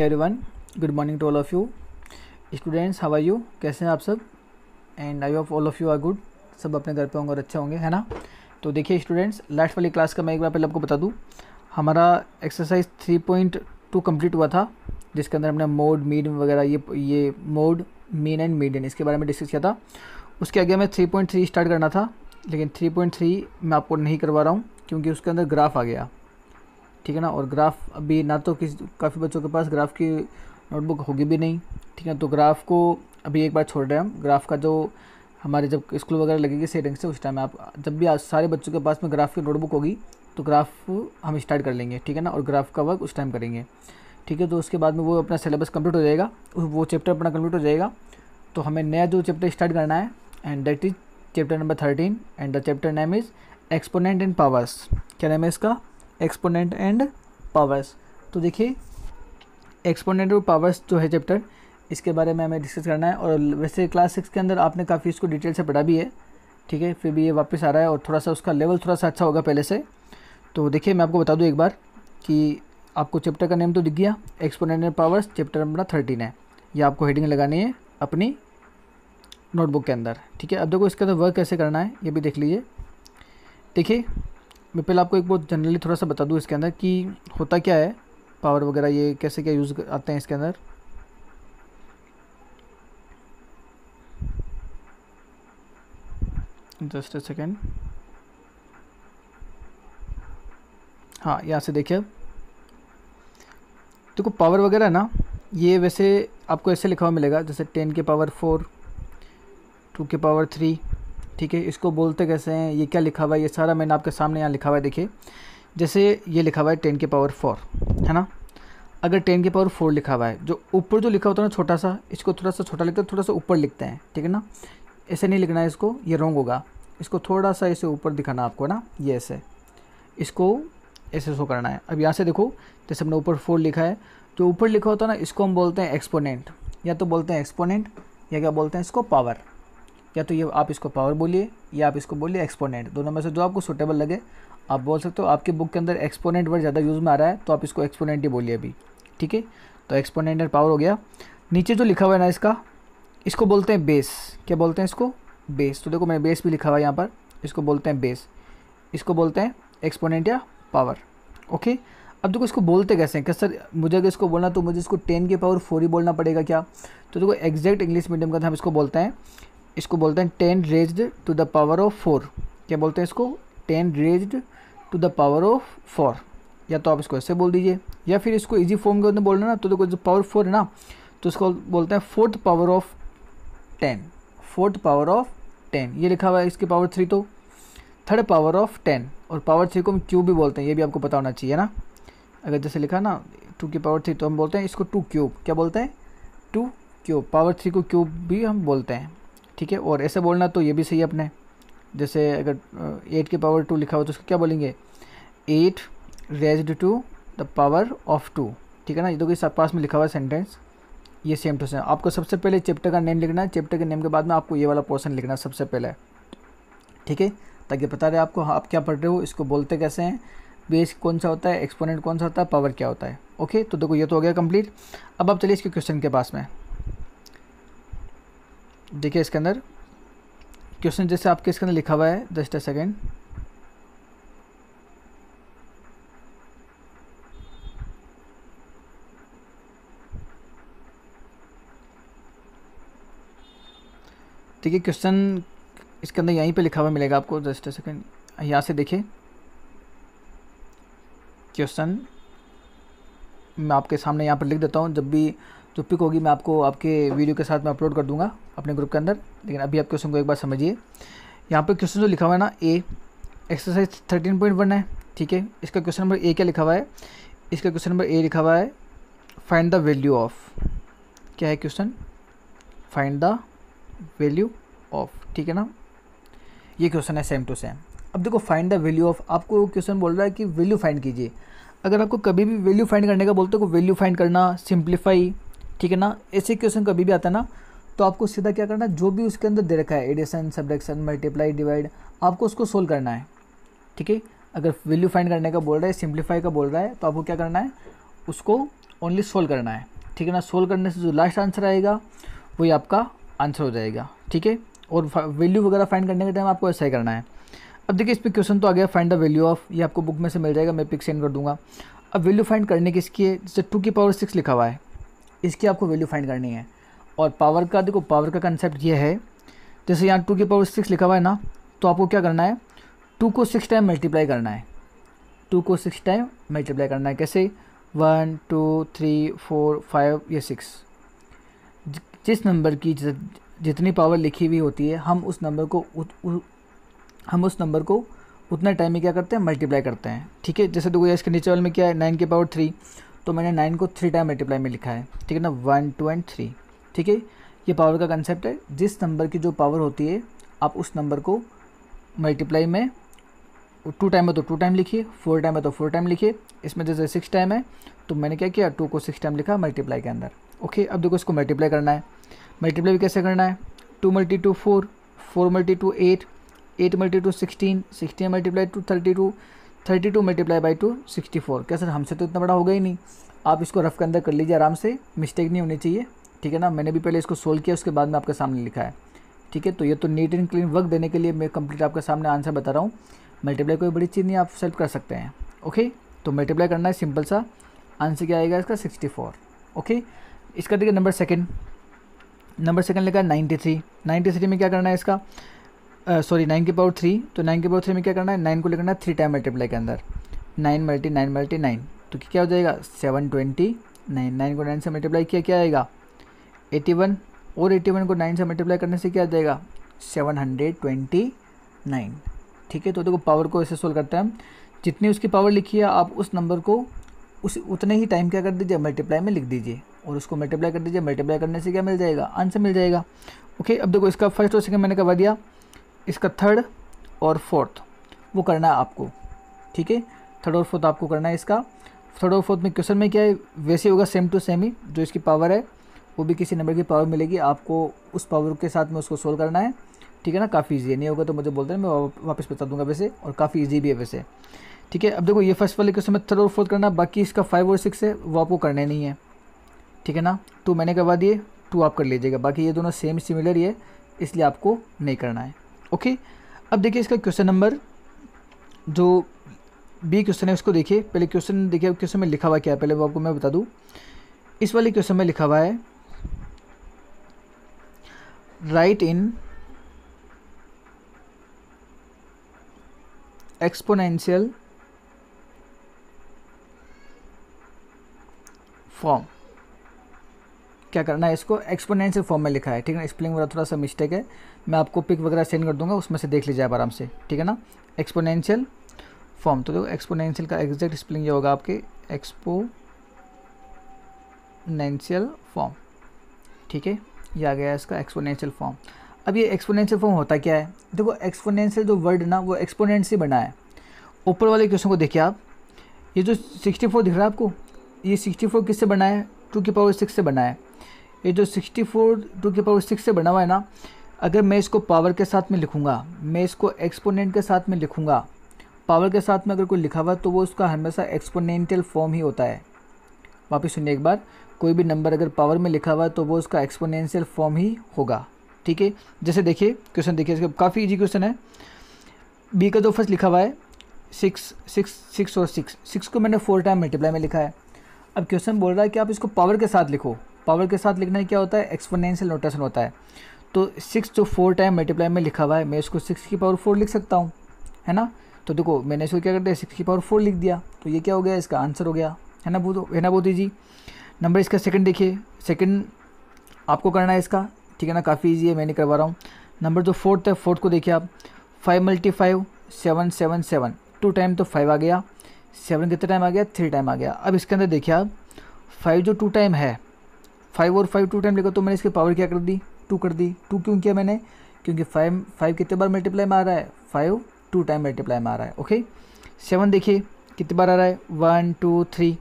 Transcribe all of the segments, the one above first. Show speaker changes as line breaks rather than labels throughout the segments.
morning everyone good morning to all of you students how are you कैसे हैं आप सब and I hope all of you are good सब अपने घर पे होंगे और अच्छे होंगे है ना तो देखिए स्टूडेंट्स लास्ट वाली क्लास का मैं एक बार पहले आपको बता दूँ हमारा exercise three point two complete हुआ था जिसके अंदर हमने मोड मीड वगैरह ये ये मोड मीन एंड मीडियन इसके बारे में डिस्कस किया था उसके आगे हमें थ्री पॉइंट थ्री स्टार्ट करना था लेकिन थ्री पॉइंट थ्री मैं आपको नहीं करवा रहा हूँ क्योंकि उसके अंदर ग्राफ आ गया ठीक है ना और ग्राफ अभी ना तो किसी काफ़ी बच्चों के पास ग्राफ की नोटबुक होगी भी नहीं ठीक है तो ग्राफ को अभी एक बार छोड़ रहे हैं हम ग्राफ का जो हमारे जब स्कूल वगैरह लगेगी सेटिंग से उस टाइम आप जब भी सारे बच्चों के पास में ग्राफ की नोटबुक होगी तो ग्राफ हम स्टार्ट कर लेंगे ठीक है ना और ग्राफ का वर्क उस टाइम करेंगे ठीक है तो उसके बाद में वो अपना सिलेबस कम्प्लीट हो जाएगा वो चैप्टर अपना कम्प्लीट हो जाएगा तो हमें नया जो चैप्टर स्टार्ट करना है and that is chapter number thirteen and the chapter name is exponent in powers क्या नेम है इसका एक्सपोनेंट एंड पावर्स तो देखिए एक्सपोनेंट और पावर्स जो है चैप्टर इसके बारे में हमें डिस्कस करना है और वैसे क्लास सिक्स के अंदर आपने काफ़ी इसको डिटेल से पढ़ा भी है ठीक है फिर भी ये वापस आ रहा है और थोड़ा सा उसका लेवल थोड़ा सा अच्छा होगा पहले से तो देखिए मैं आपको बता दूँ एक बार कि आपको चैप्टर का नेम तो दिख गया exponent and powers chapter number thirteen है यह आपको हेडिंग लगानी है अपनी नोटबुक के अंदर ठीक है अब देखो इसका तो वर्क कैसे करना है ये भी देख लीजिए देखिए मैं पहले आपको एक बहुत जनरली थोड़ा सा बता दूँ इसके अंदर कि होता क्या है पावर वगैरह ये कैसे क्या यूज़ आते हैं इसके अंदर जस्ट ए सेकेंड हाँ यहाँ से देखिए देखो पावर वगैरह ना ये वैसे आपको ऐसे लिखा हुआ मिलेगा जैसे टेन के पावर फोर टू के पावर थ्री ठीक है इसको बोलते कैसे हैं ये क्या लिखा हुआ है ये सारा मैंने आपके सामने यहाँ लिखा हुआ है देखिए जैसे ये लिखा हुआ है टेन के पावर फोर है ना अगर टेन के पावर फोर लिखा हुआ है जो ऊपर जो लिखा होता है ना छोटा सा इसको थोड़ा सा छोटा लिखते हैं थोड़ा सा ऊपर लिखते हैं ठीक है ना ऐसे नहीं लिखना है इसको ये रोंग होगा इसको थोड़ा सा ऐसे ऊपर दिखाना आपको ना ये ऐसे इसको ऐसे शो करना है अब यहाँ से देखो जैसे हमने ऊपर फोर लिखा है जो ऊपर लिखा होता है ना इसको हम बोलते हैं एक्सपोनेंट या तो बोलते हैं एक्सपोनेंट या क्या बोलते हैं इसको पावर या तो ये आप इसको पावर बोलिए या आप इसको बोलिए एक्सपोनेंट दोनों में से जो आपको सुटेबल लगे आप बोल सकते हो आपके बुक के अंदर एक्सपोनेंट वर्ड ज़्यादा यूज़ में आ रहा है तो आप इसको एक्सपोनेंट ही बोलिए अभी ठीक है तो एक्सपोनेंट एंड पावर हो गया नीचे जो लिखा हुआ है ना इसका इसको बोलते हैं बेस क्या बोलते हैं इसको बेस तो देखो मैंने बेस भी लिखा हुआ है यहाँ पर इसको बोलते हैं बेस इसको बोलते हैं एक्सपोनेंट या पावर ओके अब देखो इसको बोलते कैसे हैं सर मुझे अगर इसको बोलना तो मुझे इसको टेन के पावर फोर ही बोलना पड़ेगा क्या तो देखो एग्जैक्ट इंग्लिश मीडियम का हम इसको बोलते हैं इसको बोलते हैं ten raised to the power of four क्या बोलते हैं इसको ten raised to the power of four या तो आप इसको ऐसे बोल दीजिए या फिर इसको इजी फॉर्म के अंदर रहे ना तो देखो जो पावर फोर है ना तो इसको बोलते हैं fourth power of ten fourth power of ten ये लिखा हुआ है इसके पावर थ्री तो थर्ड पावर ऑफ टेन और पावर थ्री को हम क्यूब भी बोलते हैं ये भी आपको पता होना चाहिए ना अगर जैसे लिखा ना टू की पावर थ्री तो हम बोलते हैं इसको टू क्यूब क्या बोलते हैं टू क्यूब पावर थ्री को क्यूब भी हम बोलते हैं ठीक है और ऐसे बोलना तो ये भी सही है अपने जैसे अगर एट के पावर टू लिखा हो तो उसको क्या बोलेंगे eight raised to the power of two ठीक है ना ये तो कोई पास में लिखा हुआ सेंटेंस ये सेम टू सेम आपको सबसे पहले चैप्टर का नेम लिखना है चैप्टर के नेम के बाद में आपको ये वाला पोर्सन लिखना है सबसे पहले ठीक है ताकि पता रहे आपको आप क्या पढ़ रहे हो इसको बोलते कैसे हैं बेस कौन सा होता है एक्सपोनेंट कौन सा होता है पावर क्या होता है ओके तो देखो ये तो हो गया कंप्लीट अब आप चलिए इसके क्वेश्चन के पास में देखिए इसके अंदर क्वेश्चन जैसे आपके इसके अंदर लिखा हुआ है जस्ट अ सेकेंड देखिए क्वेश्चन इसके अंदर यहीं पे लिखा हुआ मिलेगा आपको जस्ट अ सेकेंड यहाँ से देखिए क्वेश्चन मैं आपके सामने यहाँ पर लिख देता हूँ जब भी जो पिक होगी मैं आपको आपके वीडियो के साथ मैं अपलोड कर दूंगा अपने ग्रुप के अंदर लेकिन अभी आप क्वेश्चन को एक बार समझिए यहाँ पर क्वेश्चन जो लिखा हुआ है ना a exercise thirteen point one है ठीक है इसका क्वेश्चन नंबर ए क्या लिखा हुआ है इसका क्वेश्चन नंबर ए लिखा हुआ है फाइंड द वैल्यू ऑफ क्या है question find the value of ठीक है ना ये क्वेश्चन है सेम टू सेम अब देखो फाइंड द वैल्यू ऑफ आपको क्वेश्चन बोल रहा है कि वैल्यू फाइंड कीजिए अगर आपको कभी भी वैल्यू फाइंड करने का बोलते हो वैल्यू तो फाइंड करना सिंप्लीफाई ठीक है ना ऐसे क्वेश्चन कभी भी आता है ना तो आपको सीधा क्या करना है जो भी उसके अंदर दे रखा है एडिशन सब्डक्शन मल्टीप्लाई डिवाइड आपको उसको सोल्व करना है ठीक है अगर वैल्यू फाइंड करने का बोल रहा है सिंप्लीफाई का बोल रहा है तो आपको क्या करना है उसको ओनली सोल्व करना है ठीक है ना सोल्व करने से जो लास्ट आंसर आएगा वही आपका आंसर हो जाएगा ठीक है और वैल्यू वगैरह फाइंड करने के टाइम आपको ऐसा ही करना है अब देखिए इस पर क्वेश्चन तो आ गया फाइंड द वैल्यू ऑफ ये आपको बुक में से मिल जाएगा मैं पिक सेंड कर दूंगा अब वैल्यू फाइंड करने की इसकी जैसे टू की पावर सिक्स लिखा हुआ है इसकी आपको वैल्यू फाइंड करनी है और पावर का देखो पावर का कंसेप्ट ये है जैसे यहाँ टू की पावर सिक्स लिखा हुआ है ना तो आपको क्या करना है टू को सिक्स टाइम मल्टीप्लाई करना है टू को सिक्स टाइम मल्टीप्लाई करना है कैसे one two three four five या सिक्स जिस नंबर की जितनी पावर लिखी हुई होती है हम उस नंबर को उत, उ, हम उस नंबर को उतना टाइम में क्या करते हैं मल्टीप्लाई करते हैं ठीक है जैसे देखो इसके नीचे वाले में क्या है नाइन के पावर थ्री तो मैंने नाइन को थ्री टाइम मल्टीप्लाई में लिखा है ठीक है ना वन टू एंड थ्री ठीक है ये पावर का कंसेप्ट है जिस नंबर की जो पावर होती है आप उस नंबर को मल्टीप्लाई में टू टाइम है तो टू टाइम लिखिए फोर टाइम है तो फोर टाइम लिखिए इसमें जैसे सिक्स टाइम है तो मैंने क्या किया टू को सिक्स टाइम लिखा मल्टीप्लाई के अंदर ओके अब देखो इसको मल्टीप्लाई करना है मल्टीप्लाई भी कैसे करना है two multi two four four multi two eight eight multi two sixteen sixteen multiply two thirty two thirty two multiply by two sixty four क्या सर हमसे तो इतना बड़ा होगा ही नहीं आप इसको रफ के अंदर कर लीजिए आराम से मिस्टेक नहीं होनी चाहिए ठीक है ना मैंने भी पहले इसको सोल्व किया उसके बाद में आपके सामने लिखा है ठीक है तो ये तो नीट एंड क्लीन वर्क देने के लिए मैं कंप्लीट आपके सामने आंसर बता रहा हूँ मल्टीप्लाई कोई बड़ी चीज़ नहीं आप सेल्फ कर सकते हैं ओके तो मल्टीप्लाई करना है सिंपल सा आंसर क्या आएगा इसका सिक्सटी फोर ओके इसका देखिए नंबर सेकेंड नंबर सेकेंड लिखा है नाइन्टी थ्री नाइन्टी थ्री में क्या करना है इसका सॉरी नाइन के पावर थ्री तो नाइन के पावर थ्री में क्या करना है नाइन को लेकर थ्री टाइम मल्टीप्लाई के अंदर nine multi nine multi nine तो क्या हो जाएगा सेवन ट्वेंटी नाइन नाइन को नाइन से मल्टीप्लाई किया क्या आएगा एटी वन और एटी वन को नाइन से मल्टीप्लाई करने से क्या आ जाएगा सेवन हंड्रेड ट्वेंटी नाइन ठीक है तो देखो पावर को ऐसे सोल्व करते हैं जितनी उसकी पावर लिखी है आप उस नंबर को उस उतने ही टाइम क्या कर दीजिए मल्टीप्लाई में लिख दीजिए और उसको मल्टीप्लाई कर दीजिए मल्टीप्लाई करने से क्या मिल जाएगा आंसर मिल जाएगा ओके अब देखो इसका फर्स्ट और सेकंड मैंने करवा दिया इसका थर्ड और फोर्थ वो करना है आपको ठीक है थर्ड और फोर्थ आपको करना है इसका थर्ड और फोर्थ में क्वेश्चन में क्या है वैसे होगा सेम टू सेम ही जो इसकी पावर है वो भी किसी नंबर की पावर मिलेगी आपको उस पावर के साथ में उसको सोल्व करना है ठीक है ना काफ़ी ईजी है नहीं होगा तो मुझे बोलते हैं मैं वापस बता दूंगा वैसे और काफ़ी ईजी भी है वैसे ठीक है अब देखो ये फर्स्ट वाले क्वेश्चन में थर्ड और फोर्थ करना बाकी इसका फाइव और सिक्स है वो आपको करने नहीं है ठीक है ना टू तो मैंने करवा दिए टू आप कर लीजिएगा बाकी ये दोनों सेम सिमिलर ही है इसलिए आपको नहीं करना है ओके अब देखिए इसका क्वेश्चन नंबर जो बी क्वेश्चन है उसको देखिए पहले क्वेश्चन देखिए क्वेश्चन में लिखा हुआ क्या है पहले वो आपको मैं बता दूँ इस वाले क्वेश्चन में लिखा हुआ है राइट इन एक्सपोनेंशियल फॉर्म क्या करना है इसको एक्सपोनेंशियल फॉर्म में लिखा है ठीक है ना स्पेलिंग वगैरह थोड़ा सा मिस्टेक है मैं आपको पिक वगैरह सेंड कर दूंगा उसमें से देख लीजिए आप आराम से ठीक है ना एक्सपोनेंशियल फॉर्म तो देखो एक्सपोनेंशियल का एग्जैक्ट स्पेलिंग ये होगा आपके एक्सपोनेंशियल फॉर्म ठीक है ये आ गया इसका एक्सपोनेंशियल फॉर्म अब ये एक्सपोनेंशियल फॉर्म होता क्या है देखो एक्सपोनेंशियल जो वर्ड ना वो एक्सपोनेंट से बना है ऊपर वाले क्वेश्चन को देखिए आप ये जो फोर दिख रहा है आपको ये फोर किससे बना है टू की पावर सिक्स से बना है ये जो 64 टू के पावर सिक्स से बना हुआ है ना अगर मैं इसको पावर के साथ में लिखूँगा मैं इसको एक्सपोनेंट के साथ में लिखूँगा पावर के साथ में अगर कोई लिखा हुआ तो वो उसका हमेशा एक्सपोनेंटल फॉर्म ही होता है वापस सुनिए एक बार कोई भी नंबर अगर पावर में लिखा हुआ तो वो उसका एक्सपोनेंशियल फॉर्म ही होगा ठीक है जैसे देखिए क्वेश्चन देखिए इसका काफ़ी इजी क्वेश्चन है बी का जो फर्स्ट लिखा हुआ है सिक्स सिक्स सिक्स और सिक्स सिक्स को मैंने फोर टाइम मल्टीप्लाई में लिखा है अब क्वेश्चन बोल रहा है कि आप इसको पावर के साथ लिखो पावर के साथ लिखना क्या होता है एक्सपोनेंशियल नोटेशन होता है तो सिक्स जो फोर टाइम मल्टीप्लाई में लिखा हुआ है मैं इसको सिक्स की पावर फोर लिख सकता हूँ है ना तो देखो मैंने इसको क्या कर दिया सिक्स की पावर फोर लिख दिया तो ये क्या हो गया इसका आंसर हो गया है ना बहुत है ना बहुत ईजी नंबर इसका सेकंड देखिए सेकंड आपको करना है इसका ठीक है ना काफ़ी ईजी है मैं नहीं करवा रहा हूँ नंबर जो फोर्थ है फोर्थ को देखिए आप five multi five seven seven seven two time तो फाइव आ गया सेवन कितने टाइम आ गया थ्री टाइम आ गया अब इसके अंदर देखिए आप फाइव जो टू टाइम है फाइव और फाइव टू टाइम लिखा तो मैंने इसकी पावर क्या कर दी टू कर दी टू क्यों किया मैंने क्योंकि फाइव फाइव कितने बार मल्टीप्लाई में आ रहा है फाइव टू टाइम मल्टीप्लाई में आ रहा है ओके सेवन देखिए कितने बार आ रहा है वन टू थ्री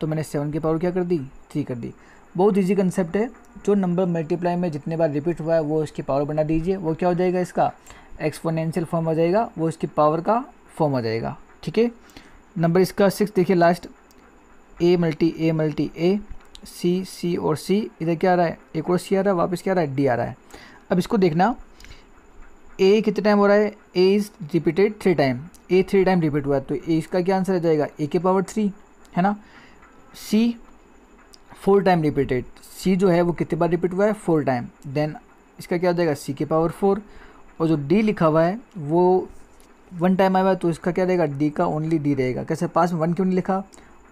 तो मैंने सेवन की पावर क्या कर दी थ्री कर दी बहुत ईजी कंसेप्ट है जो नंबर मल्टीप्लाई में जितने बार रिपीट हुआ है वो इसकी पावर बना दीजिए वो क्या हो जाएगा इसका एक्सपोनेंशियल फॉर्म हो जाएगा वो इसकी पावर का फॉर्म हो जाएगा ठीक है नंबर इसका सिक्स देखिए last A multi A multi A C C और सी इधर क्या आ रहा है एक और सी आ रहा है वापस क्या आ रहा है डी आ रहा है अब इसको देखना ए कितने टाइम हो रहा है A is repeated three time A three time repeat हुआ है तो ए इसका क्या आंसर आ जाएगा ए के पावर थ्री है ना C four time repeated C जो है वो कितने बार रिपीट हुआ है फोर टाइम देन इसका क्या हो जाएगा सी के पावर फोर और जो डी लिखा हुआ है वो वन टाइम आया हुआ है तो इसका क्या रहेगा डी का ओनली डी रहेगा कैसे पास में वन क्यों नहीं लिखा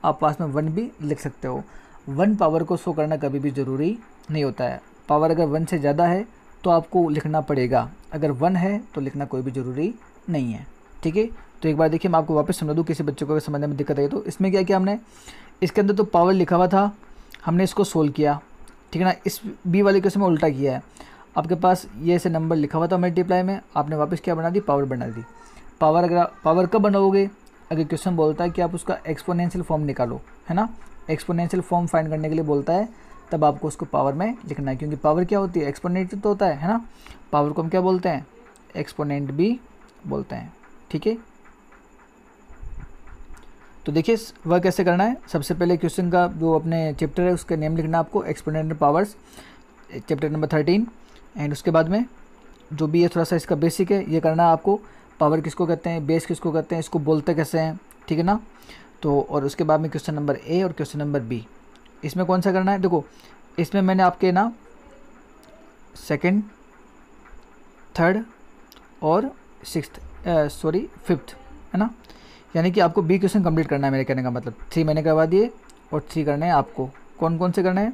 आप पास में वन भी लिख सकते हो वन पावर को शो करना कभी भी ज़रूरी नहीं होता है पावर अगर वन से ज़्यादा है तो आपको लिखना पड़ेगा अगर वन है तो लिखना कोई भी ज़रूरी नहीं है ठीक है तो एक बार देखिए मैं आपको वापस समझा दूँ किसी बच्चे को अगर समझने में दिक्कत आई तो इसमें क्या किया हमने इसके अंदर तो पावर लिखा हुआ था हमने इसको सोल्व किया ठीक है ना इस बी वाले क्वेश्चन में उल्टा किया है आपके पास ये ऐसे नंबर लिखा हुआ था मल्टीप्लाई में आपने वापस क्या बना दी पावर बना दी पावर अगर पावर कब बनाओगे अगर क्वेश्चन बोलता है कि आप उसका एक्सपोनेंशियल फॉर्म निकालो है ना एक्सपोनेंशियल फॉर्म फाइंड करने के लिए बोलता है तब आपको उसको पावर में लिखना है क्योंकि पावर क्या होती है एक्सपोनेंट तो होता है है ना पावर को हम क्या बोलते हैं एक्सपोनेंट भी बोलते हैं ठीक है तो देखिए वह कैसे करना है सबसे पहले क्वेश्चन का जो अपने चैप्टर है उसका नेम लिखना आपको exponent powers chapter number thirteen and उसके बाद में जो भी है थोड़ा सा इसका बेसिक है ये करना है आपको पावर किसको कहते हैं बेस किसको कहते हैं इसको बोलते कैसे हैं ठीक है ना तो और उसके बाद में क्वेश्चन नंबर ए और क्वेश्चन नंबर बी इसमें कौन सा करना है देखो इसमें मैंने आपके ना सेकंड थर्ड और सिक्स सॉरी फिफ्थ है ना यानी कि आपको बी क्वेश्चन कंप्लीट करना है मेरे कहने का मतलब थ्री मैंने करवा दिए और थ्री करना है आपको कौन कौन से करना है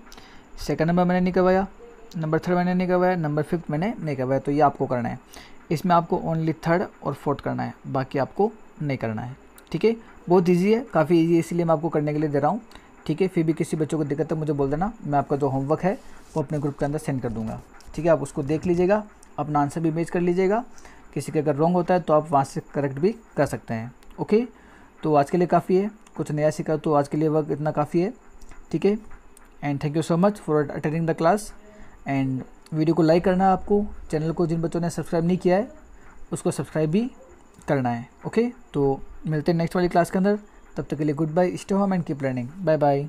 सेकंड नंबर मैंने नहीं करवाया नंबर थर्ड मैंने नहीं करवाया नंबर फिफ्थ मैंने नहीं करवाया तो ये आपको करना है इसमें आपको ओनली थर्ड और फोर्थ करना है बाकी आपको नहीं करना है ठीक है बहुत ईजी है काफ़ी ईजी है इसीलिए मैं आपको करने के लिए दे रहा हूँ ठीक है फिर भी किसी बच्चों को दिक्कत है मुझे बोल देना मैं आपका जो होमवर्क है वो अपने ग्रुप के अंदर सेंड कर दूँगा ठीक है आप उसको देख लीजिएगा अपना आंसर भी मेज कर लीजिएगा किसी के अगर रॉन्ग होता है तो आप वहाँ से करेक्ट भी कर सकते हैं ओके तो आज के लिए काफ़ी है कुछ नया सीखा तो आज के लिए वर्क इतना काफ़ी है ठीक है and thank you so much for attending the class and video को लाइक करना आपको चैनल को जिन बच्चों ने सब्सक्राइब नहीं किया है उसको सब्सक्राइब भी करना है ओके तो मिलते हैं नेक्स्ट वाली क्लास के अंदर तब तक के लिए good bye stay home and keep learning bye bye